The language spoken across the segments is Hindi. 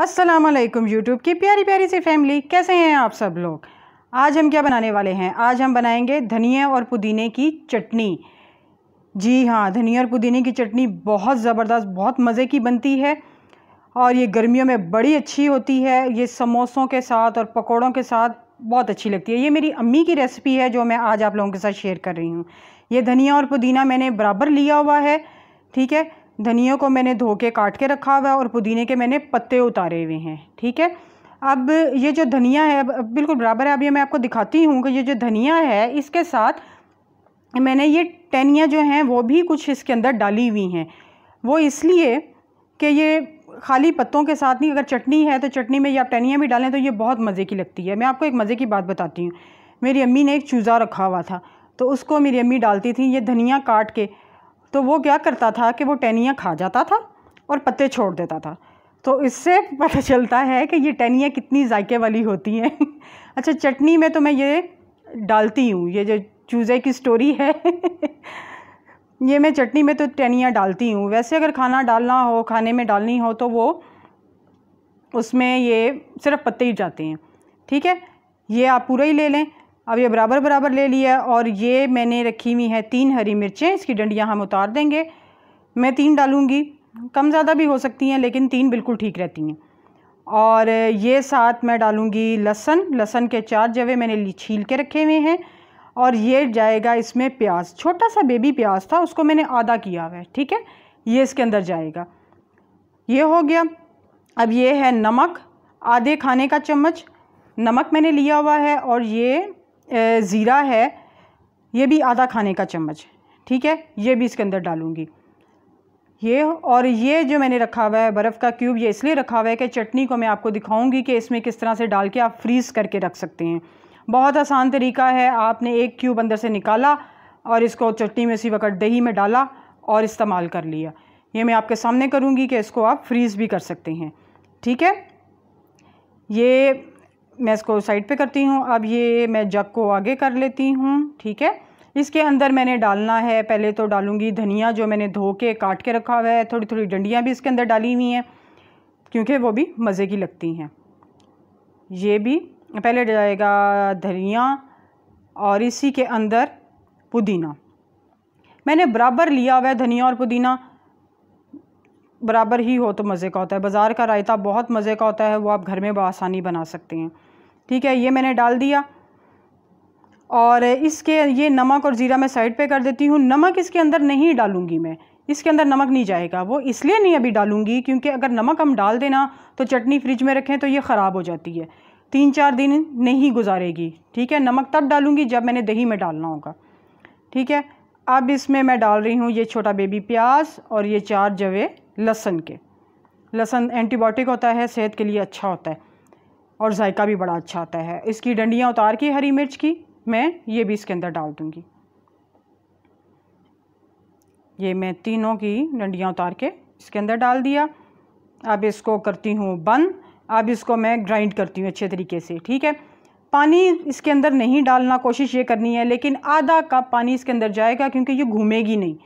अस्सलाम वालेकुम यूट्यूब की प्यारी प्यारी सी फैमिली कैसे हैं आप सब लोग आज हम क्या बनाने वाले हैं आज हम बनाएंगे धनिया और पुदीने की चटनी जी हाँ धनिया और पुदीने की चटनी बहुत ज़बरदस्त बहुत मज़े की बनती है और ये गर्मियों में बड़ी अच्छी होती है ये समोसों के साथ और पकौड़ों के साथ बहुत अच्छी लगती है ये मेरी अम्मी की रेसिपी है जो मैं आज आप लोगों के साथ शेयर कर रही हूँ ये धनिया और पुदीना मैंने बराबर लिया हुआ है ठीक है धनियों को मैंने धो के काट के रखा हुआ है और पुदीने के मैंने पत्ते उतारे हुए हैं ठीक है अब ये जो धनिया है बिल्कुल बराबर है अब ये मैं आपको दिखाती हूँ कि ये जो धनिया है इसके साथ मैंने ये टहनियाँ जो हैं वो भी कुछ इसके अंदर डाली हुई हैं वो इसलिए कि ये खाली पत्तों के साथ नहीं अगर चटनी है तो चटनी में या आप टहनियाँ भी डालें तो ये बहुत मज़े की लगती है मैं आपको एक मज़े की बात बताती हूँ मेरी अम्मी ने एक चूज़ा रखा हुआ था तो उसको मेरी अम्मी डालती थी ये धनिया काट के तो वो क्या करता था कि वो टहनियाँ खा जाता था और पत्ते छोड़ देता था तो इससे पता चलता है कि ये टहनियाँ कितनी जायके वाली होती हैं अच्छा चटनी में तो मैं ये डालती हूँ ये जो चूज़े की स्टोरी है ये मैं चटनी में तो टहनियाँ डालती हूँ वैसे अगर खाना डालना हो खाने में डालनी हो तो वो उसमें ये सिर्फ पत्ते ही जाते हैं ठीक है ये आप पूरा ही ले लें अब ये बराबर बराबर ले लिया और ये मैंने रखी हुई है तीन हरी मिर्चें इसकी डंडियाँ हम उतार देंगे मैं तीन डालूँगी कम ज़्यादा भी हो सकती हैं लेकिन तीन बिल्कुल ठीक रहती हैं और ये साथ मैं डालूँगी लहसन लहसन के चार जवे मैंने छील के रखे हुए हैं और ये जाएगा इसमें प्याज छोटा सा बेबी प्याज था उसको मैंने आधा किया हुआ है ठीक है ये इसके अंदर जाएगा ये हो गया अब ये है नमक आधे खाने का चम्मच नमक मैंने लिया हुआ है और ये ज़ीरा है ये भी आधा खाने का चम्मच ठीक है ये भी इसके अंदर डालूँगी ये और ये जो मैंने रखा हुआ है बर्फ़ का क्यूब ये इसलिए रखा हुआ है कि चटनी को मैं आपको दिखाऊंगी कि इसमें किस तरह से डाल के आप फ्रीज़ करके रख सकते हैं बहुत आसान तरीका है आपने एक क्यूब अंदर से निकाला और इसको चटनी में इसी वक्त दही में डाला और इस्तेमाल कर लिया ये मैं आपके सामने करूँगी कि इसको आप फ्रीज़ भी कर सकते हैं ठीक है ये मैं इसको साइड पे करती हूँ अब ये मैं जग को आगे कर लेती हूँ ठीक है इसके अंदर मैंने डालना है पहले तो डालूँगी धनिया जो मैंने धो के काट के रखा हुआ है थोड़ी थोड़ी डंडियाँ भी इसके अंदर डाली हुई हैं क्योंकि वो भी मज़े की लगती हैं ये भी पहले जाएगा धनिया और इसी के अंदर पुदीना मैंने बराबर लिया हुआ है धनिया और पुदीना बराबर ही हो तो मज़े का होता है बाज़ार का रायता बहुत मज़े का होता है वो आप घर में बसानी बना सकते हैं ठीक है ये मैंने डाल दिया और इसके ये नमक और ज़ीरा मैं साइड पे कर देती हूँ नमक इसके अंदर नहीं डालूंगी मैं इसके अंदर नमक नहीं जाएगा वो इसलिए नहीं अभी डालूँगी क्योंकि अगर नमक हम डाल देना तो चटनी फ्रिज में रखें तो ये ख़राब हो जाती है तीन चार दिन नहीं गुजारेगी ठीक है नमक तब डालूँगी जब मैंने दही में डालना होगा ठीक है अब इसमें मैं डाल रही हूँ ये छोटा बेबी प्याज और ये चार जवे लहसन के लहसन एंटीबायोटिक होता है सेहत के लिए अच्छा होता है और जायका भी बड़ा अच्छा आता है इसकी डंडियाँ उतार के हरी मिर्च की मैं ये भी इसके अंदर डाल दूँगी ये मैं तीनों की डंडियाँ उतार के इसके अंदर डाल दिया अब इसको करती हूँ बंद अब इसको मैं ग्राइंड करती हूँ अच्छे तरीके से ठीक है पानी इसके अंदर नहीं डालना कोशिश ये करनी है लेकिन आधा कप पानी इसके अंदर जाएगा क्योंकि ये घूमेगी नहीं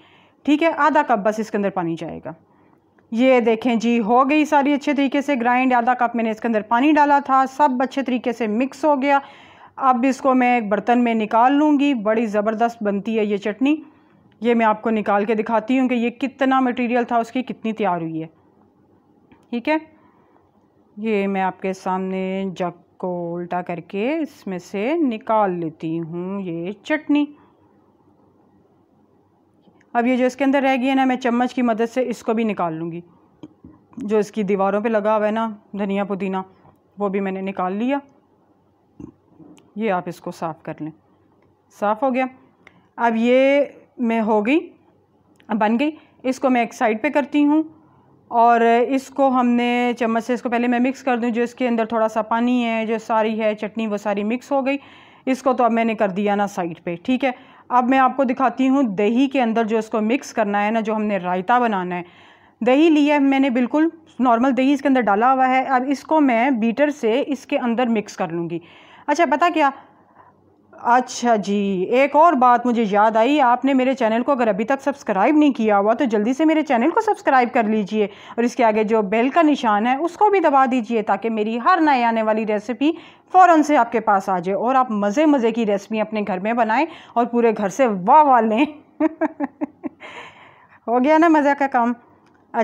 ठीक है आधा कप बस इसके अंदर पानी जाएगा ये देखें जी हो गई सारी अच्छे तरीके से ग्राइंड आधा कप मैंने इसके अंदर पानी डाला था सब अच्छे तरीके से मिक्स हो गया अब इसको मैं एक बर्तन में निकाल लूँगी बड़ी ज़बरदस्त बनती है ये चटनी ये मैं आपको निकाल के दिखाती हूँ कि ये कितना मटेरियल था उसकी कितनी तैयार हुई है ठीक है ये मैं आपके सामने जग को उल्टा करके इसमें से निकाल लेती हूँ ये चटनी अब ये जो इसके अंदर रह गई है ना मैं चम्मच की मदद से इसको भी निकाल लूँगी जो इसकी दीवारों पे लगा हुआ है ना धनिया पुदीना वो भी मैंने निकाल लिया ये आप इसको साफ़ कर लें साफ़ हो गया अब ये मैं हो गई बन गई इसको मैं एक साइड पे करती हूँ और इसको हमने चम्मच से इसको पहले मैं मिक्स कर दूँ जो इसके अंदर थोड़ा सा पानी है जो सारी है चटनी वो सारी मिक्स हो गई इसको तो अब मैंने कर दिया ना साइड पर ठीक है अब मैं आपको दिखाती हूँ दही के अंदर जो इसको मिक्स करना है ना जो हमने रायता बनाना है दही लिया है मैंने बिल्कुल नॉर्मल दही इसके अंदर डाला हुआ है अब इसको मैं बीटर से इसके अंदर मिक्स कर लूँगी अच्छा पता क्या अच्छा जी एक और बात मुझे याद आई आपने मेरे चैनल को अगर अभी तक सब्सक्राइब नहीं किया हुआ तो जल्दी से मेरे चैनल को सब्सक्राइब कर लीजिए और इसके आगे जो बेल का निशान है उसको भी दबा दीजिए ताकि मेरी हर नए आने वाली रेसिपी फ़ौर से आपके पास आ जाए और आप मज़े मज़े की रेसिपी अपने घर में बनाएँ और पूरे घर से वाह वाह लें हो गया ना मज़ा का काम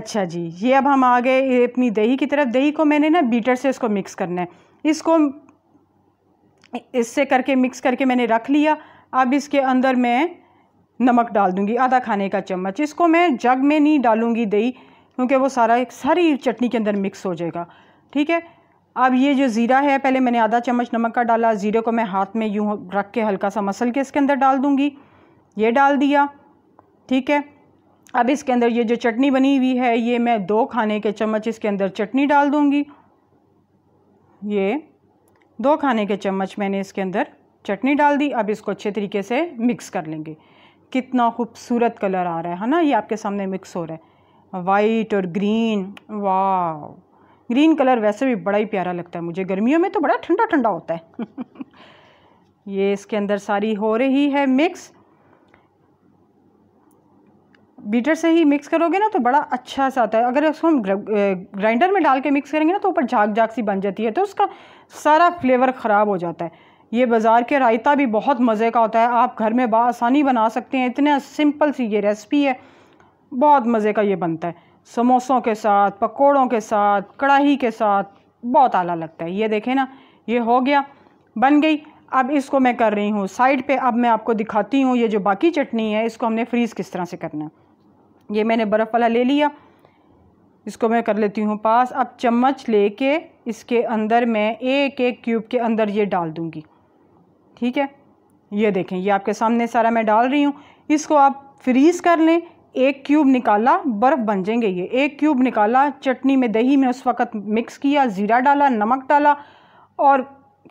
अच्छा जी ये अब हम आ गए अपनी दही की तरफ दही को मैंने ना बीटर से इसको मिक्स करना है इसको इससे करके मिक्स करके मैंने रख लिया अब इसके अंदर मैं नमक डाल दूंगी आधा खाने का चम्मच इसको मैं जग में नहीं डालूंगी दही क्योंकि वो सारा एक सारी चटनी के अंदर मिक्स हो जाएगा ठीक है अब ये जो ज़ीरा है पहले मैंने आधा चम्मच नमक का डाला ज़ीरे को मैं हाथ में यूँ रख के हल्का सा मसल के इसके अंदर डाल दूँगी ये डाल दिया ठीक है अब इसके अंदर ये जो चटनी बनी हुई है ये मैं दो खाने के चम्मच इसके अंदर चटनी डाल दूँगी ये दो खाने के चम्मच मैंने इसके अंदर चटनी डाल दी अब इसको अच्छे तरीके से मिक्स कर लेंगे कितना खूबसूरत कलर आ रहा है ना ये आपके सामने मिक्स हो रहा है वाइट और ग्रीन वाह ग्रीन कलर वैसे भी बड़ा ही प्यारा लगता है मुझे गर्मियों में तो बड़ा ठंडा ठंडा होता है ये इसके अंदर सारी हो रही है मिक्स बीटर से ही मिक्स करोगे ना तो बड़ा अच्छा सा आता है अगर उसको हम ग्राइंडर में डाल के मिक्स करेंगे ना तो ऊपर झाग झाग सी बन जाती है तो उसका सारा फ्लेवर ख़राब हो जाता है ये बाज़ार के रायता भी बहुत मज़े का होता है आप घर में बसानी बना सकते हैं इतना सिंपल सी ये रेसिपी है बहुत मज़े का ये बनता है समोसों के साथ पकौड़ों के साथ कढ़ाई के साथ बहुत आला लगता है ये देखें ना ये हो गया बन गई अब इसको मैं कर रही हूँ साइड पे अब मैं आपको दिखाती हूँ ये जो बाकी चटनी है इसको हमने फ्रीज़ किस तरह से करना है ये मैंने बर्फ़ वाला ले लिया इसको मैं कर लेती हूँ पास अब चम्मच लेके इसके अंदर मैं एक एक क्यूब के अंदर ये डाल दूँगी ठीक है ये देखें ये आपके सामने सारा मैं डाल रही हूँ इसको आप फ्रीज़ कर लें एक क्यूब निकाला बर्फ़ बन जाएंगे ये एक क्यूब निकाला चटनी में दही में उस वक़्त मिक्स किया ज़ीरा डाला नमक डाला और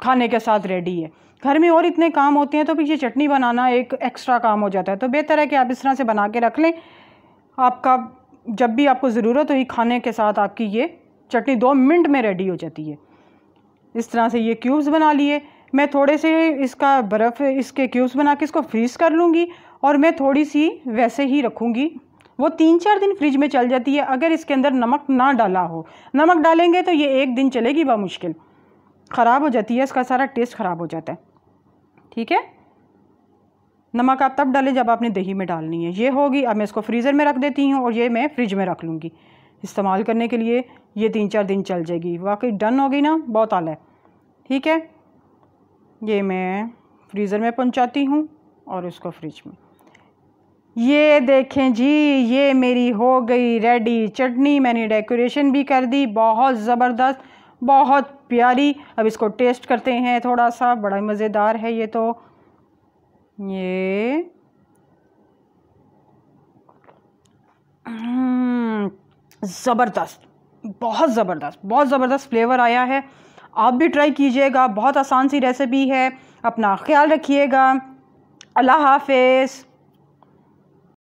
खाने के साथ रेडी है घर में और इतने काम होते हैं तो फिर ये चटनी बनाना एक एक्स्ट्रा काम हो जाता है तो बेहतर है कि आप इस तरह से बना के रख लें आपका जब भी आपको ज़रूरत ही खाने के साथ आपकी ये चटनी दो मिनट में रेडी हो जाती है इस तरह से ये क्यूब्स बना लिए मैं थोड़े से इसका बर्फ़ इसके क्यूब्स बना के इसको फ्रीज़ कर लूँगी और मैं थोड़ी सी वैसे ही रखूँगी वो तीन चार दिन फ्रिज में चल जाती है अगर इसके अंदर नमक ना डाला हो नमक डालेंगे तो ये एक दिन चलेगी मुश्किल ख़राब हो जाती है इसका सारा टेस्ट ख़राब हो जाता है ठीक है नमक आप तब डालें जब आपने दही में डालनी है ये होगी अब मैं इसको फ्रीज़र में रख देती हूँ और ये मैं फ्रिज में रख लूँगी इस्तेमाल करने के लिए ये तीन चार दिन चल जाएगी वाकई डन हो गई ना बहुत आला है ठीक है ये मैं फ्रीज़र में पहुँचाती हूँ और उसको फ्रिज में ये देखें जी ये मेरी हो गई रेडी चटनी मैंने डेकोरेशन भी कर दी बहुत ज़बरदस्त बहुत प्यारी अब इसको टेस्ट करते हैं थोड़ा सा बड़ा मज़ेदार है ये तो ये हम्म, ज़बरदस्त बहुत ज़बरदस्त बहुत ज़बरदस्त फ्लेवर आया है आप भी ट्राई कीजिएगा बहुत आसान सी रेसिपी है अपना ख्याल रखिएगा अल्लाह हाफिज़